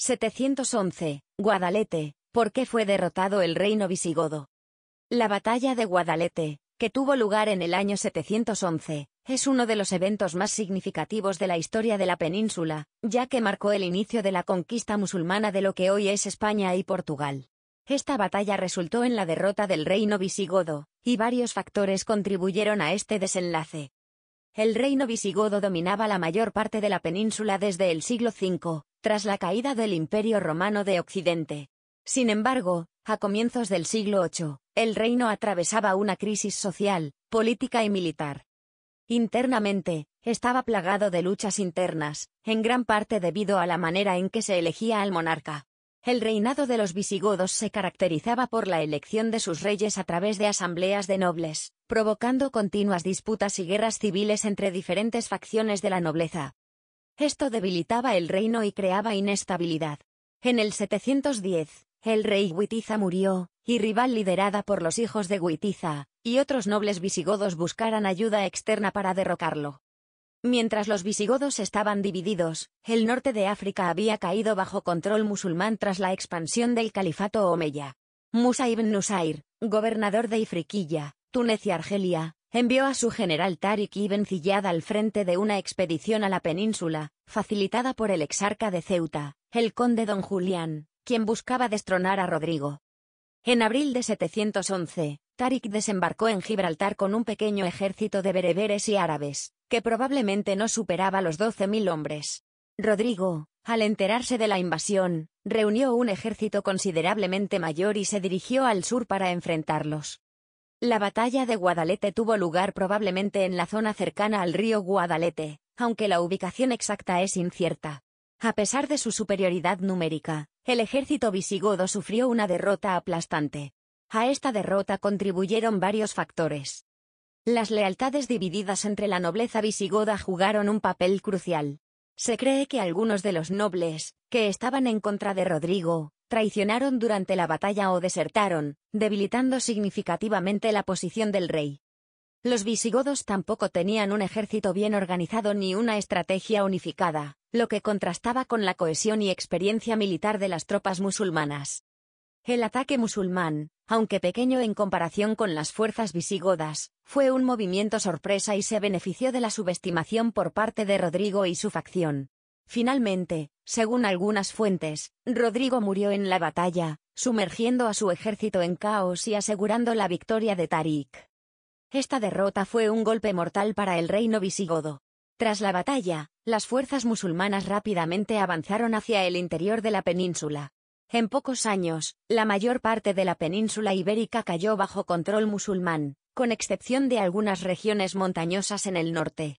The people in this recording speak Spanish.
711. Guadalete. ¿Por qué fue derrotado el reino visigodo? La batalla de Guadalete, que tuvo lugar en el año 711, es uno de los eventos más significativos de la historia de la península, ya que marcó el inicio de la conquista musulmana de lo que hoy es España y Portugal. Esta batalla resultó en la derrota del reino visigodo, y varios factores contribuyeron a este desenlace. El reino visigodo dominaba la mayor parte de la península desde el siglo V, tras la caída del Imperio Romano de Occidente. Sin embargo, a comienzos del siglo VIII, el reino atravesaba una crisis social, política y militar. Internamente, estaba plagado de luchas internas, en gran parte debido a la manera en que se elegía al monarca. El reinado de los visigodos se caracterizaba por la elección de sus reyes a través de asambleas de nobles, provocando continuas disputas y guerras civiles entre diferentes facciones de la nobleza. Esto debilitaba el reino y creaba inestabilidad. En el 710, el rey Witiza murió, y rival liderada por los hijos de Witiza, y otros nobles visigodos buscaran ayuda externa para derrocarlo. Mientras los visigodos estaban divididos, el norte de África había caído bajo control musulmán tras la expansión del califato omeya. Musa ibn Nusair, gobernador de Ifriquilla, Túnez y Argelia, envió a su general Tariq ibn Ziyad al frente de una expedición a la península, facilitada por el exarca de Ceuta, el conde don Julián, quien buscaba destronar a Rodrigo. En abril de 711, Tariq desembarcó en Gibraltar con un pequeño ejército de bereberes y árabes, que probablemente no superaba los 12.000 hombres. Rodrigo, al enterarse de la invasión, reunió un ejército considerablemente mayor y se dirigió al sur para enfrentarlos. La batalla de Guadalete tuvo lugar probablemente en la zona cercana al río Guadalete, aunque la ubicación exacta es incierta. A pesar de su superioridad numérica, el ejército visigodo sufrió una derrota aplastante. A esta derrota contribuyeron varios factores. Las lealtades divididas entre la nobleza visigoda jugaron un papel crucial. Se cree que algunos de los nobles, que estaban en contra de Rodrigo, traicionaron durante la batalla o desertaron, debilitando significativamente la posición del rey. Los visigodos tampoco tenían un ejército bien organizado ni una estrategia unificada, lo que contrastaba con la cohesión y experiencia militar de las tropas musulmanas. El ataque musulmán, aunque pequeño en comparación con las fuerzas visigodas, fue un movimiento sorpresa y se benefició de la subestimación por parte de Rodrigo y su facción. Finalmente, según algunas fuentes, Rodrigo murió en la batalla, sumergiendo a su ejército en caos y asegurando la victoria de Tariq. Esta derrota fue un golpe mortal para el reino visigodo. Tras la batalla, las fuerzas musulmanas rápidamente avanzaron hacia el interior de la península. En pocos años, la mayor parte de la península ibérica cayó bajo control musulmán, con excepción de algunas regiones montañosas en el norte.